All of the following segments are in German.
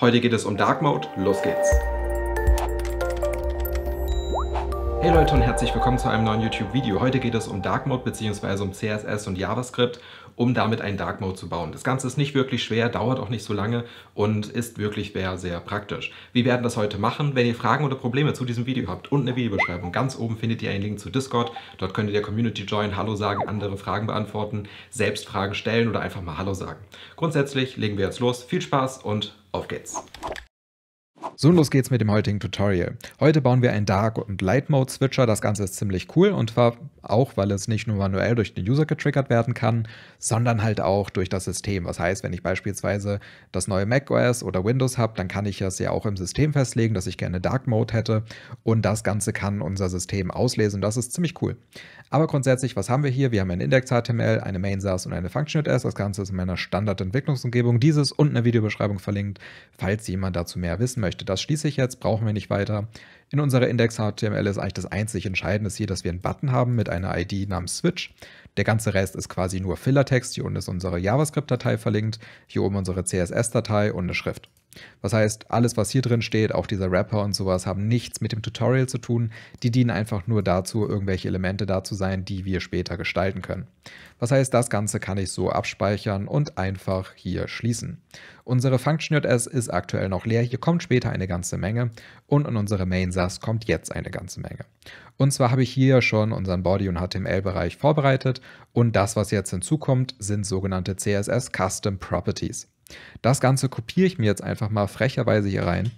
Heute geht es um Dark Mode. Los geht's. Hey Leute und herzlich willkommen zu einem neuen YouTube-Video. Heute geht es um Dark Mode bzw. um CSS und JavaScript, um damit einen Dark Mode zu bauen. Das Ganze ist nicht wirklich schwer, dauert auch nicht so lange und ist wirklich sehr, sehr praktisch. Wir werden das heute machen. Wenn ihr Fragen oder Probleme zu diesem Video habt, unten in der Videobeschreibung ganz oben findet ihr einen Link zu Discord. Dort könnt ihr der Community joinen, Hallo sagen, andere Fragen beantworten, selbst Fragen stellen oder einfach mal Hallo sagen. Grundsätzlich legen wir jetzt los. Viel Spaß und auf geht's! So, los geht's mit dem heutigen Tutorial. Heute bauen wir einen Dark- und Light-Mode-Switcher. Das Ganze ist ziemlich cool und ver auch weil es nicht nur manuell durch den User getriggert werden kann, sondern halt auch durch das System. Was heißt, wenn ich beispielsweise das neue macOS oder Windows habe, dann kann ich das ja auch im System festlegen, dass ich gerne Dark Mode hätte und das Ganze kann unser System auslesen. Das ist ziemlich cool. Aber grundsätzlich, was haben wir hier? Wir haben ein Index.html, eine Main-SAS und eine Function.js. Das Ganze ist in meiner Standardentwicklungsumgebung. Dieses und eine Videobeschreibung verlinkt, falls jemand dazu mehr wissen möchte. Das schließe ich jetzt, brauchen wir nicht weiter. In unserer Index.html ist eigentlich das einzig Entscheidende hier, dass wir einen Button haben mit einer ID namens Switch. Der ganze Rest ist quasi nur Fillertext. Hier unten ist unsere JavaScript-Datei verlinkt, hier oben unsere CSS-Datei und eine Schrift. Was heißt, alles, was hier drin steht, auch dieser Rapper und sowas, haben nichts mit dem Tutorial zu tun. Die dienen einfach nur dazu, irgendwelche Elemente da zu sein, die wir später gestalten können. Was heißt, das Ganze kann ich so abspeichern und einfach hier schließen. Unsere Function.js ist aktuell noch leer, hier kommt später eine ganze Menge und in unsere Main-SAS kommt jetzt eine ganze Menge. Und zwar habe ich hier schon unseren Body- und HTML-Bereich vorbereitet und das, was jetzt hinzukommt, sind sogenannte CSS Custom Properties. Das Ganze kopiere ich mir jetzt einfach mal frecherweise hier rein.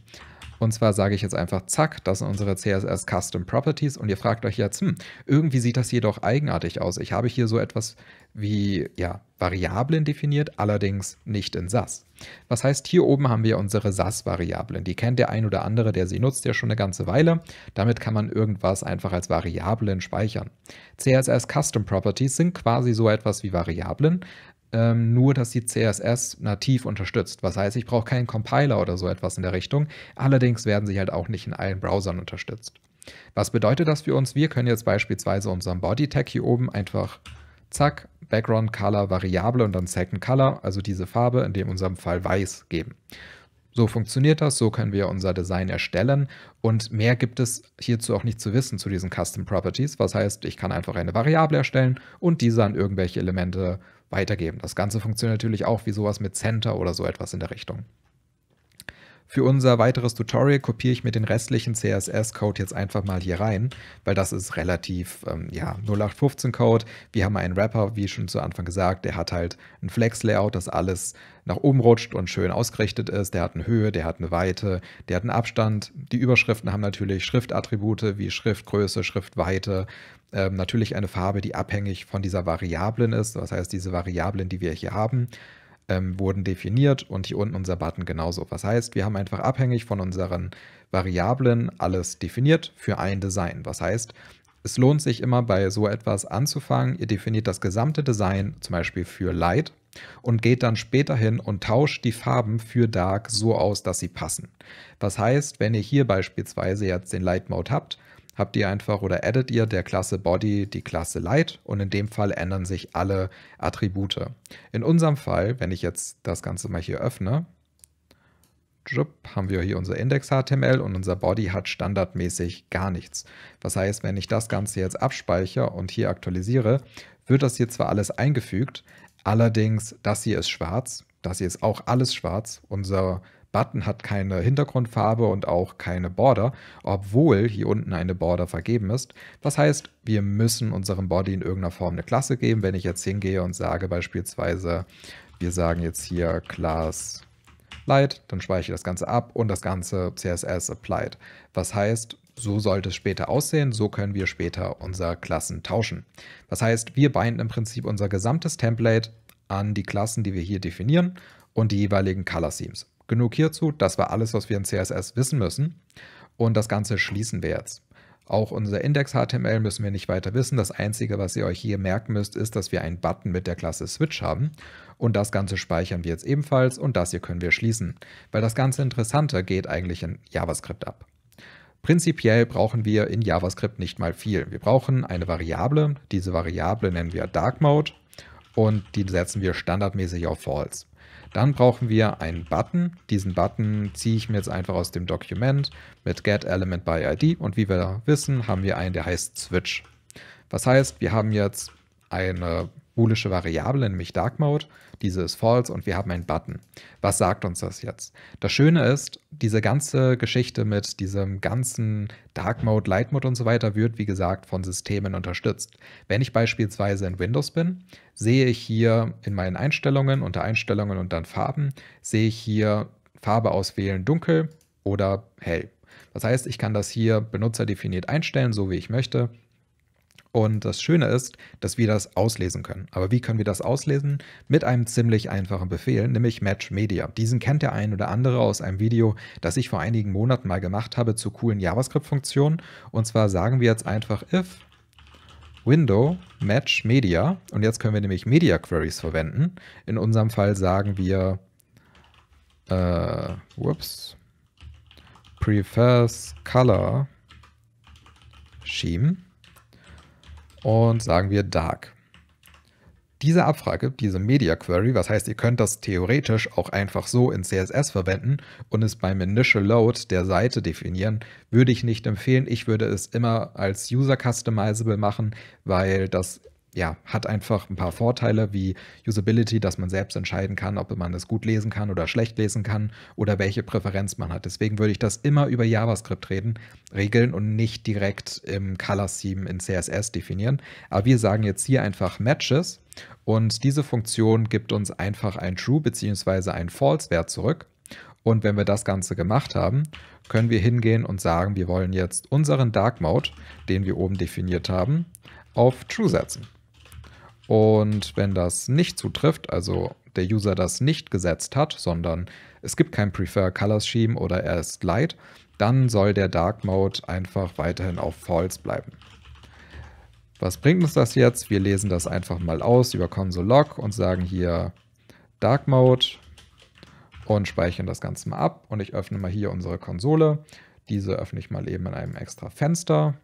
Und zwar sage ich jetzt einfach, zack, das sind unsere CSS Custom Properties. Und ihr fragt euch jetzt, hm, irgendwie sieht das jedoch eigenartig aus. Ich habe hier so etwas wie, ja, Variablen definiert, allerdings nicht in SAS. Was heißt, hier oben haben wir unsere SAS-Variablen. Die kennt der ein oder andere, der sie nutzt ja schon eine ganze Weile. Damit kann man irgendwas einfach als Variablen speichern. CSS Custom Properties sind quasi so etwas wie Variablen, ähm, nur dass die CSS nativ unterstützt. Was heißt, ich brauche keinen Compiler oder so etwas in der Richtung. Allerdings werden sie halt auch nicht in allen Browsern unterstützt. Was bedeutet das für uns? Wir können jetzt beispielsweise unserem Body-Tag hier oben einfach zack, Background Color Variable und dann Second Color, also diese Farbe, in dem unserem Fall weiß geben. So funktioniert das, so können wir unser Design erstellen und mehr gibt es hierzu auch nicht zu wissen zu diesen Custom Properties, was heißt, ich kann einfach eine Variable erstellen und diese an irgendwelche Elemente weitergeben. Das Ganze funktioniert natürlich auch wie sowas mit Center oder so etwas in der Richtung. Für unser weiteres Tutorial kopiere ich mir den restlichen CSS-Code jetzt einfach mal hier rein, weil das ist relativ, ähm, ja, 0815-Code. Wir haben einen Wrapper, wie schon zu Anfang gesagt, der hat halt ein Flex-Layout, das alles nach oben rutscht und schön ausgerichtet ist. Der hat eine Höhe, der hat eine Weite, der hat einen Abstand. Die Überschriften haben natürlich Schriftattribute wie Schriftgröße, Schriftweite, ähm, natürlich eine Farbe, die abhängig von dieser Variablen ist. Das heißt, diese Variablen, die wir hier haben, ähm, wurden definiert und hier unten unser Button genauso. Was heißt, wir haben einfach abhängig von unseren Variablen alles definiert für ein Design. Was heißt, es lohnt sich immer bei so etwas anzufangen. Ihr definiert das gesamte Design zum Beispiel für Light und geht dann später hin und tauscht die Farben für Dark so aus, dass sie passen. Was heißt, wenn ihr hier beispielsweise jetzt den Light Mode habt, habt ihr einfach oder addet ihr der Klasse Body die Klasse Light und in dem Fall ändern sich alle Attribute. In unserem Fall, wenn ich jetzt das Ganze mal hier öffne, haben wir hier unser Index.html und unser Body hat standardmäßig gar nichts. Das heißt, wenn ich das Ganze jetzt abspeichere und hier aktualisiere, wird das hier zwar alles eingefügt, allerdings das hier ist schwarz, das hier ist auch alles schwarz, unser Button hat keine Hintergrundfarbe und auch keine Border, obwohl hier unten eine Border vergeben ist. Das heißt, wir müssen unserem Body in irgendeiner Form eine Klasse geben. Wenn ich jetzt hingehe und sage beispielsweise, wir sagen jetzt hier Class Light, dann speichere ich das Ganze ab und das Ganze CSS applied. Was heißt, so sollte es später aussehen, so können wir später unsere Klassen tauschen. Das heißt, wir binden im Prinzip unser gesamtes Template an die Klassen, die wir hier definieren und die jeweiligen Color Themes. Genug hierzu, das war alles, was wir in CSS wissen müssen. Und das Ganze schließen wir jetzt. Auch unser Index.html müssen wir nicht weiter wissen. Das Einzige, was ihr euch hier merken müsst, ist, dass wir einen Button mit der Klasse Switch haben. Und das Ganze speichern wir jetzt ebenfalls und das hier können wir schließen, weil das ganze Interessante geht eigentlich in JavaScript ab. Prinzipiell brauchen wir in JavaScript nicht mal viel. Wir brauchen eine Variable, diese Variable nennen wir Dark Mode und die setzen wir standardmäßig auf False. Dann brauchen wir einen Button. Diesen Button ziehe ich mir jetzt einfach aus dem Dokument mit getElementById. und wie wir wissen, haben wir einen, der heißt switch. Was heißt, wir haben jetzt eine boolische Variable, nämlich Dark Mode. Diese ist false und wir haben einen Button. Was sagt uns das jetzt? Das Schöne ist, diese ganze Geschichte mit diesem ganzen Dark Mode, Light Mode und so weiter wird, wie gesagt, von Systemen unterstützt. Wenn ich beispielsweise in Windows bin, sehe ich hier in meinen Einstellungen, unter Einstellungen und dann Farben, sehe ich hier Farbe auswählen, dunkel oder hell. Das heißt, ich kann das hier benutzerdefiniert einstellen, so wie ich möchte. Und das Schöne ist, dass wir das auslesen können. Aber wie können wir das auslesen? Mit einem ziemlich einfachen Befehl, nämlich Match Media. Diesen kennt der ein oder andere aus einem Video, das ich vor einigen Monaten mal gemacht habe zu coolen JavaScript-Funktionen. Und zwar sagen wir jetzt einfach if Window Match Media. Und jetzt können wir nämlich Media Queries verwenden. In unserem Fall sagen wir äh, whoops, prefers color scheme und sagen wir Dark. Diese Abfrage, diese Media Query, was heißt, ihr könnt das theoretisch auch einfach so in CSS verwenden und es beim Initial Load der Seite definieren, würde ich nicht empfehlen. Ich würde es immer als User Customizable machen, weil das ja, hat einfach ein paar Vorteile wie Usability, dass man selbst entscheiden kann, ob man das gut lesen kann oder schlecht lesen kann oder welche Präferenz man hat. Deswegen würde ich das immer über JavaScript reden, regeln und nicht direkt im Color Theme in CSS definieren. Aber wir sagen jetzt hier einfach Matches und diese Funktion gibt uns einfach ein True bzw. ein False Wert zurück. Und wenn wir das Ganze gemacht haben, können wir hingehen und sagen, wir wollen jetzt unseren Dark Mode, den wir oben definiert haben, auf True setzen. Und wenn das nicht zutrifft, also der User das nicht gesetzt hat, sondern es gibt kein Prefer Color Scheme oder er ist Light, dann soll der Dark Mode einfach weiterhin auf False bleiben. Was bringt uns das jetzt? Wir lesen das einfach mal aus über Console Log und sagen hier Dark Mode und speichern das Ganze mal ab. Und ich öffne mal hier unsere Konsole. Diese öffne ich mal eben in einem extra Fenster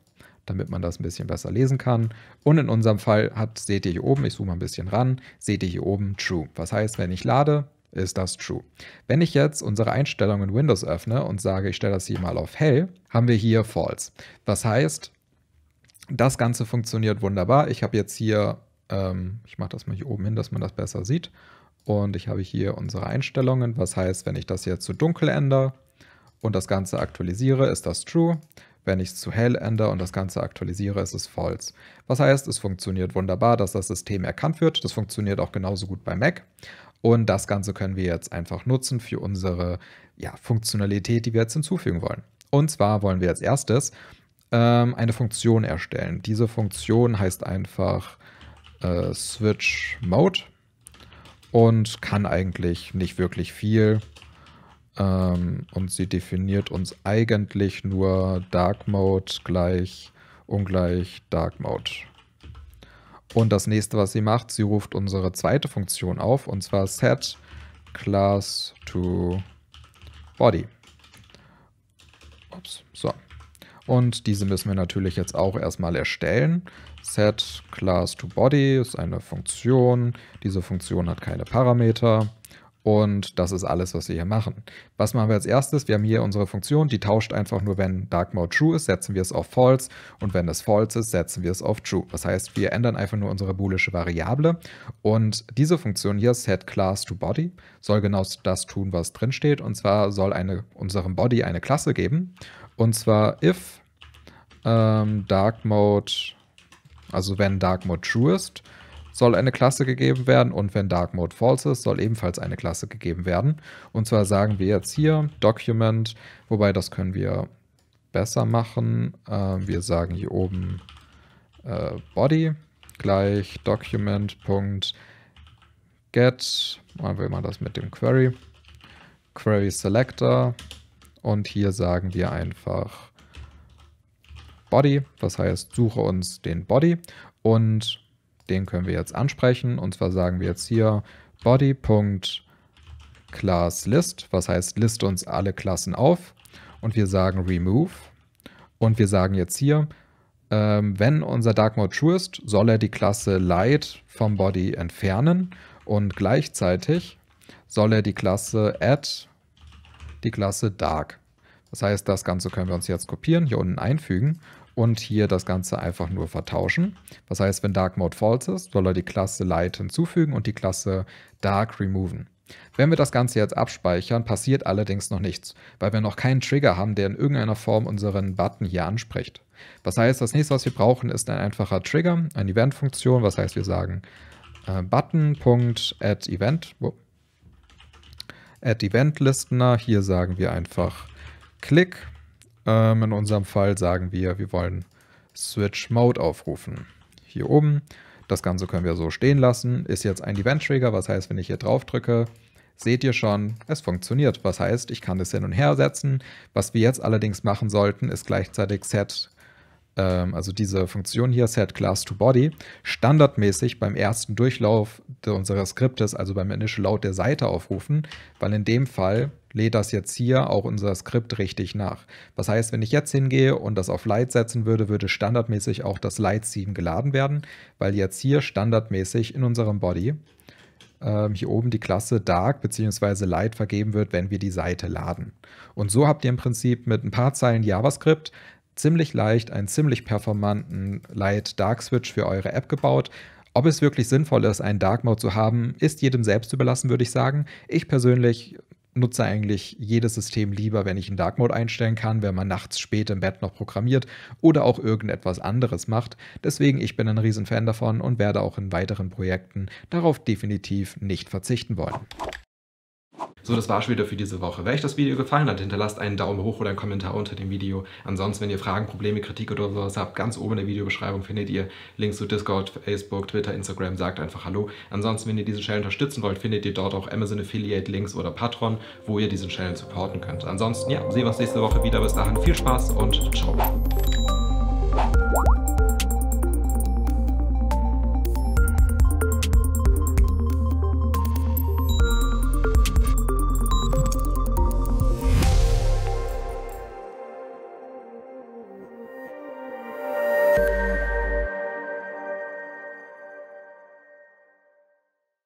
damit man das ein bisschen besser lesen kann. Und in unserem Fall hat, seht ihr hier oben, ich zoome mal ein bisschen ran, seht ihr hier oben True. Was heißt, wenn ich lade, ist das True. Wenn ich jetzt unsere Einstellungen in Windows öffne und sage, ich stelle das hier mal auf Hell, haben wir hier False. Was heißt, das Ganze funktioniert wunderbar. Ich habe jetzt hier, ähm, ich mache das mal hier oben hin, dass man das besser sieht. Und ich habe hier unsere Einstellungen. Was heißt, wenn ich das jetzt zu dunkel ändere und das Ganze aktualisiere, ist das True. Wenn ich es zu hell ändere und das Ganze aktualisiere, ist es false. Was heißt, es funktioniert wunderbar, dass das System erkannt wird. Das funktioniert auch genauso gut bei Mac. Und das Ganze können wir jetzt einfach nutzen für unsere ja, Funktionalität, die wir jetzt hinzufügen wollen. Und zwar wollen wir als erstes ähm, eine Funktion erstellen. Diese Funktion heißt einfach äh, Switch Mode und kann eigentlich nicht wirklich viel. Ähm, und sie definiert uns eigentlich nur Dark Mode gleich ungleich Dark Mode. Und das nächste, was sie macht, sie ruft unsere zweite Funktion auf, und zwar set class to body. Ups, so. Und diese müssen wir natürlich jetzt auch erstmal erstellen. Set class to body ist eine Funktion. Diese Funktion hat keine Parameter. Und das ist alles, was wir hier machen. Was machen wir als erstes? Wir haben hier unsere Funktion, die tauscht einfach nur, wenn Dark Mode True ist, setzen wir es auf False. Und wenn es False ist, setzen wir es auf True. Das heißt, wir ändern einfach nur unsere boolische Variable. Und diese Funktion hier, Set Class to Body, soll genau das tun, was drin steht. Und zwar soll eine, unserem Body eine Klasse geben. Und zwar if ähm, Dark Mode, also wenn Dark Mode True ist, soll eine Klasse gegeben werden und wenn Dark Mode false ist, soll ebenfalls eine Klasse gegeben werden. Und zwar sagen wir jetzt hier Document, wobei das können wir besser machen. Ähm, wir sagen hier oben äh, Body gleich Document.get, machen wir mal das mit dem Query, Query Selector und hier sagen wir einfach Body, das heißt, suche uns den Body und den können wir jetzt ansprechen. Und zwar sagen wir jetzt hier body.classList, was heißt, list uns alle Klassen auf. Und wir sagen remove. Und wir sagen jetzt hier, ähm, wenn unser Dark Mode true ist, soll er die Klasse Light vom Body entfernen. Und gleichzeitig soll er die Klasse add, die Klasse Dark. Das heißt, das Ganze können wir uns jetzt kopieren, hier unten einfügen und hier das Ganze einfach nur vertauschen. Was heißt, wenn Dark Mode false ist, soll er die Klasse Light hinzufügen und die Klasse Dark removen. Wenn wir das Ganze jetzt abspeichern, passiert allerdings noch nichts, weil wir noch keinen Trigger haben, der in irgendeiner Form unseren Button hier anspricht. Was heißt, das nächste, was wir brauchen, ist ein einfacher Trigger, eine Event-Funktion. Was heißt, wir sagen äh, button.addEvent, add Event Listener. Hier sagen wir einfach Klick ähm, in unserem Fall sagen wir, wir wollen Switch Mode aufrufen. Hier oben. Das Ganze können wir so stehen lassen. Ist jetzt ein Event-Trigger, was heißt, wenn ich hier drauf drücke, seht ihr schon, es funktioniert. Was heißt, ich kann das hin und her setzen. Was wir jetzt allerdings machen sollten, ist gleichzeitig Set ähm, also diese Funktion hier, set class to body, standardmäßig beim ersten Durchlauf unseres Skriptes, also beim Initial Load der Seite aufrufen, weil in dem Fall lädt das jetzt hier auch unser Skript richtig nach. Was heißt, wenn ich jetzt hingehe und das auf Light setzen würde, würde standardmäßig auch das Light 7 geladen werden, weil jetzt hier standardmäßig in unserem Body ähm, hier oben die Klasse Dark bzw. Light vergeben wird, wenn wir die Seite laden. Und so habt ihr im Prinzip mit ein paar Zeilen JavaScript ziemlich leicht einen ziemlich performanten Light Dark Switch für eure App gebaut. Ob es wirklich sinnvoll ist, einen Dark Mode zu haben, ist jedem selbst überlassen, würde ich sagen. Ich persönlich nutze eigentlich jedes System lieber, wenn ich einen Dark Mode einstellen kann, wenn man nachts spät im Bett noch programmiert oder auch irgendetwas anderes macht. Deswegen, ich bin ein Riesenfan davon und werde auch in weiteren Projekten darauf definitiv nicht verzichten wollen. So, das war's schon wieder für diese Woche. Wenn euch das Video gefallen hat, hinterlasst einen Daumen hoch oder einen Kommentar unter dem Video. Ansonsten, wenn ihr Fragen, Probleme, Kritik oder sowas habt, ganz oben in der Videobeschreibung findet ihr Links zu Discord, Facebook, Twitter, Instagram. Sagt einfach Hallo. Ansonsten, wenn ihr diesen Channel unterstützen wollt, findet ihr dort auch Amazon Affiliate Links oder Patron, wo ihr diesen Channel supporten könnt. Ansonsten, ja, sehen wir uns nächste Woche wieder. Bis dahin viel Spaß und ciao.